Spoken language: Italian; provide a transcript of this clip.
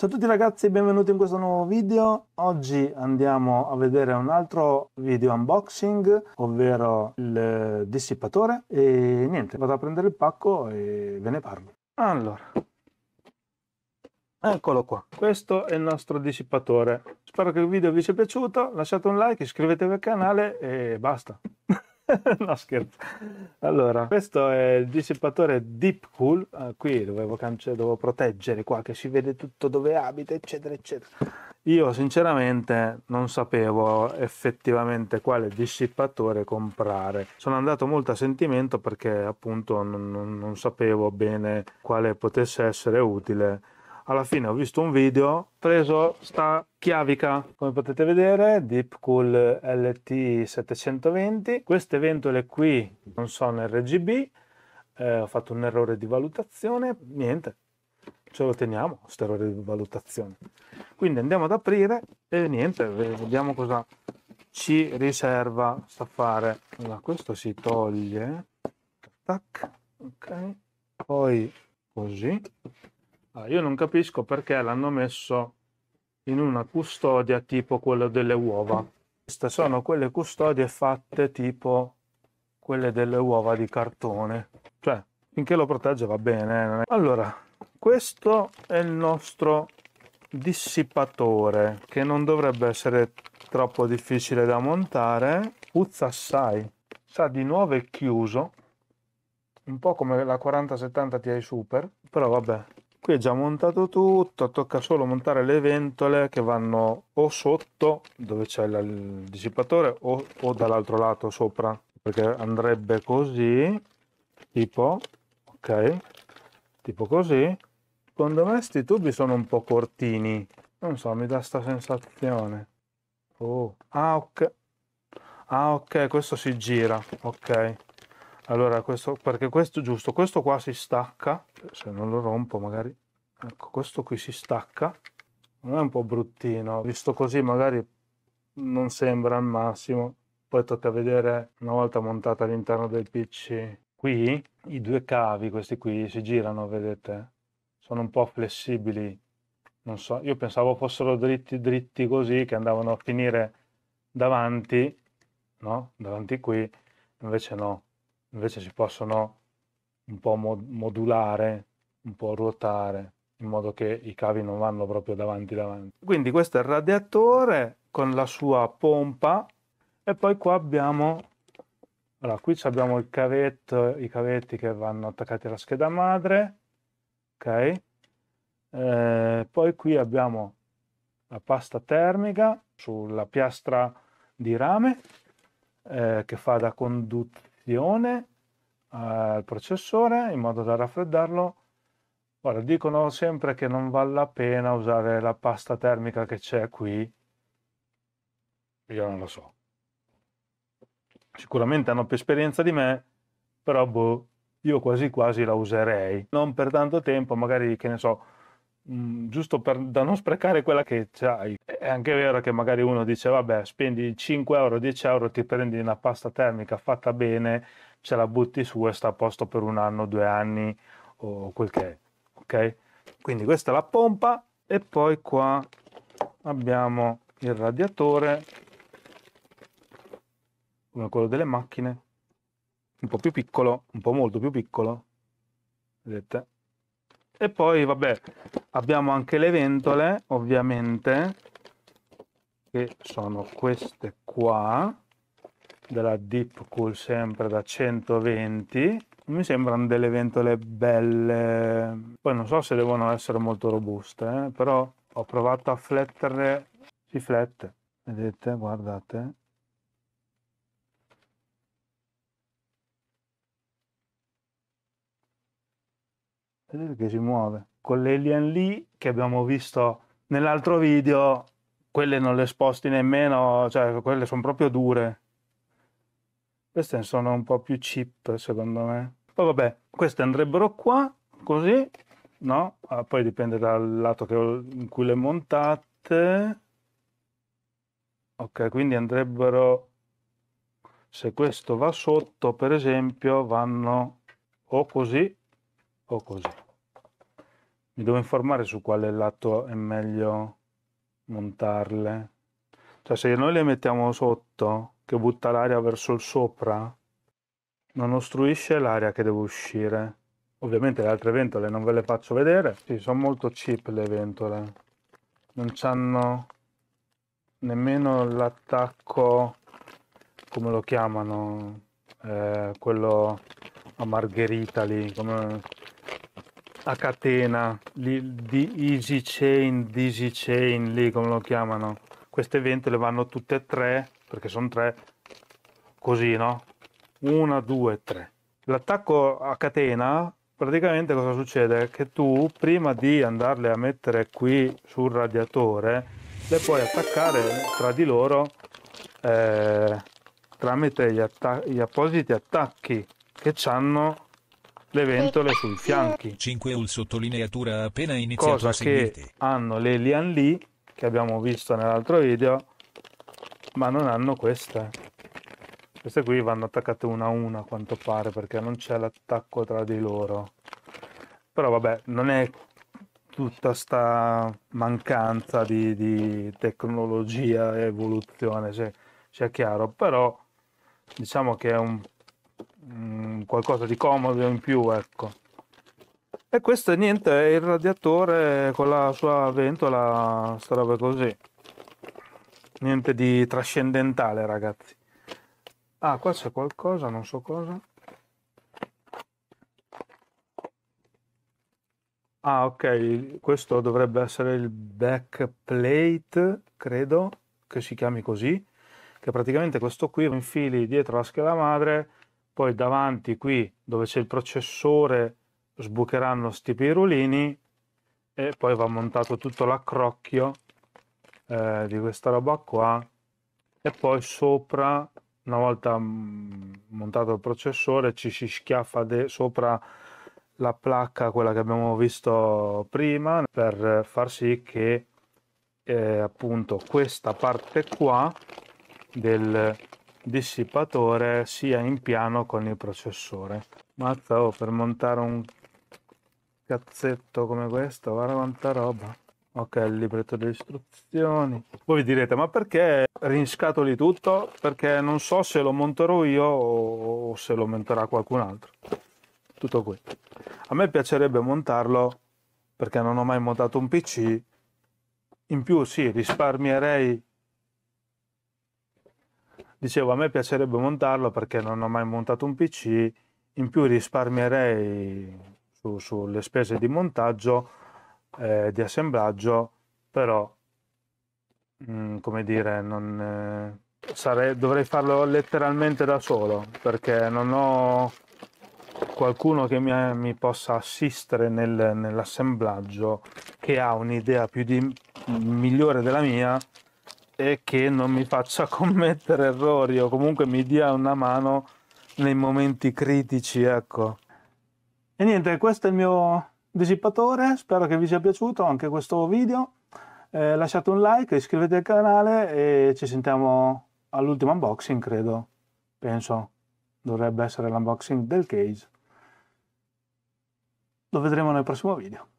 Ciao a tutti ragazzi e benvenuti in questo nuovo video. Oggi andiamo a vedere un altro video unboxing, ovvero il dissipatore. E niente, vado a prendere il pacco e ve ne parlo. Allora, eccolo qua. Questo è il nostro dissipatore. Spero che il video vi sia piaciuto, lasciate un like, iscrivetevi al canale e basta. no scherzo. Allora, questo è il dissipatore Deep Cool. Ah, qui dovevo, cance- dovevo proteggere qua che si vede tutto dove abita, eccetera, eccetera. Io sinceramente non sapevo effettivamente quale dissipatore comprare. Sono andato molto a sentimento perché appunto non, non, non sapevo bene quale potesse essere utile alla fine ho visto un video, preso sta chiavica, come potete vedere, Deepcool LT720. Queste ventole qui non sono RGB, eh, ho fatto un errore di valutazione, niente, ce lo teniamo, questo errore di valutazione. Quindi andiamo ad aprire e niente, vediamo cosa ci riserva sta fare. Allora, questo si toglie, tac, ok, poi così, allora, io non capisco perché l'hanno messo in una custodia tipo quella delle uova. Queste sono quelle custodie fatte tipo quelle delle uova di cartone. Cioè, finché lo protegge va bene. Eh, allora, questo è il nostro dissipatore che non dovrebbe essere troppo difficile da montare. Puzza assai. Sa di nuovo è chiuso. Un po' come la 4070 Ti Super, però vabbè, qui è già montato tutto tocca solo montare le ventole che vanno o sotto dove c'è il dissipatore o, o dall'altro lato sopra perché andrebbe così tipo ok tipo così secondo me questi tubi sono un po' cortini non so mi dà sta sensazione oh ah ok ah ok questo si gira ok allora, questo, perché questo, giusto, questo qua si stacca, se non lo rompo magari, ecco, questo qui si stacca, non è un po' bruttino, visto così magari non sembra al massimo, poi tocca vedere una volta montata all'interno del PC. Qui i due cavi, questi qui, si girano, vedete? Sono un po' flessibili, non so, io pensavo fossero dritti dritti così, che andavano a finire davanti, no? Davanti qui, invece no invece si possono un po' modulare, un po' ruotare, in modo che i cavi non vanno proprio davanti davanti. Quindi questo è il radiatore con la sua pompa e poi qua abbiamo allora, qui abbiamo il cavetto, i cavetti che vanno attaccati alla scheda madre, ok? Eh, poi qui abbiamo la pasta termica sulla piastra di rame eh, che fa da conduttore ione al processore in modo da raffreddarlo. Ora dicono sempre che non vale la pena usare la pasta termica che c'è qui. Io non lo so. Sicuramente hanno più esperienza di me, però boh, io quasi quasi la userei. Non per tanto tempo, magari che ne so, Mm, giusto per, da non sprecare quella che hai. È anche vero che magari uno dice, vabbè, spendi 5 euro, 10 euro, ti prendi una pasta termica fatta bene, ce la butti su e sta a posto per un anno, due anni o quel che è. Ok? Quindi questa è la pompa e poi qua abbiamo il radiatore come quello delle macchine un po' più piccolo, un po' molto più piccolo, vedete? E poi, vabbè, abbiamo anche le ventole, ovviamente, che sono queste qua, della Deepcool sempre da 120. Mi sembrano delle ventole belle, poi non so se devono essere molto robuste, eh? però ho provato a fletterle si flette, vedete, guardate, Vedete che si muove. Con l'alien lì che abbiamo visto nell'altro video, quelle non le sposti nemmeno, cioè quelle sono proprio dure. Queste sono un po' più cheap secondo me. Poi vabbè, queste andrebbero qua, così, no? Ah, poi dipende dal lato ho, in cui le montate. Ok, quindi andrebbero, se questo va sotto per esempio, vanno o così o così. Mi devo informare su quale lato è meglio montarle. Cioè se noi le mettiamo sotto, che butta l'aria verso il sopra, non ostruisce l'aria che deve uscire. Ovviamente le altre ventole non ve le faccio vedere. Sì, sono molto cheap le ventole. Non hanno nemmeno l'attacco, come lo chiamano, eh, quello a margherita lì, come a catena li, di Easy Chain, easy Chain, lì come lo chiamano. Queste le vanno tutte e tre, perché sono tre, così, no? Una, due, tre. L'attacco a catena, praticamente cosa succede? Che tu, prima di andarle a mettere qui sul radiatore, le puoi attaccare tra di loro eh, tramite gli, atta- gli appositi attacchi che hanno le ventole sui fianchi. 5 ul sottolineatura appena iniziato Cosa che hanno le Lian Li, che abbiamo visto nell'altro video, ma non hanno queste. Queste qui vanno attaccate una a una, a quanto pare, perché non c'è l'attacco tra di loro. Però vabbè, non è tutta sta mancanza di, di tecnologia e evoluzione, se cioè, sia cioè chiaro, però diciamo che è un Mm, qualcosa di comodo in più, ecco. E questo niente, è il radiatore con la sua ventola, sta roba così. Niente di trascendentale, ragazzi. Ah, qua c'è qualcosa, non so cosa. Ah, ok, questo dovrebbe essere il backplate, credo che si chiami così, che praticamente questo qui lo infili dietro la scheda madre poi davanti qui dove c'è il processore sbucheranno sti pirulini e poi va montato tutto l'accrocchio eh, di questa roba qua e poi sopra una volta mm, montato il processore ci si schiaffa sopra la placca quella che abbiamo visto prima per far sì che eh, appunto questa parte qua del dissipatore sia in piano con il processore. Mazza, oh, per montare un cazzetto come questo, guarda quanta roba. Ok, il libretto delle istruzioni. Voi vi direte, ma perché rinscatoli tutto? Perché non so se lo monterò io o se lo monterà qualcun altro. Tutto qui. A me piacerebbe montarlo perché non ho mai montato un PC. In più sì, risparmierei dicevo a me piacerebbe montarlo perché non ho mai montato un PC, in più risparmierei su, sulle spese di montaggio, eh, di assemblaggio, però mh, mm, come dire, non, eh, sarei, dovrei farlo letteralmente da solo perché non ho qualcuno che mi, mi possa assistere nel, nell'assemblaggio che ha un'idea più di, mm, migliore della mia e che non mi faccia commettere errori o comunque mi dia una mano nei momenti critici, ecco. E niente, questo è il mio dissipatore, spero che vi sia piaciuto anche questo video. Eh, lasciate un like, iscrivetevi al canale e ci sentiamo all'ultimo unboxing, credo. Penso dovrebbe essere l'unboxing del case. Lo vedremo nel prossimo video.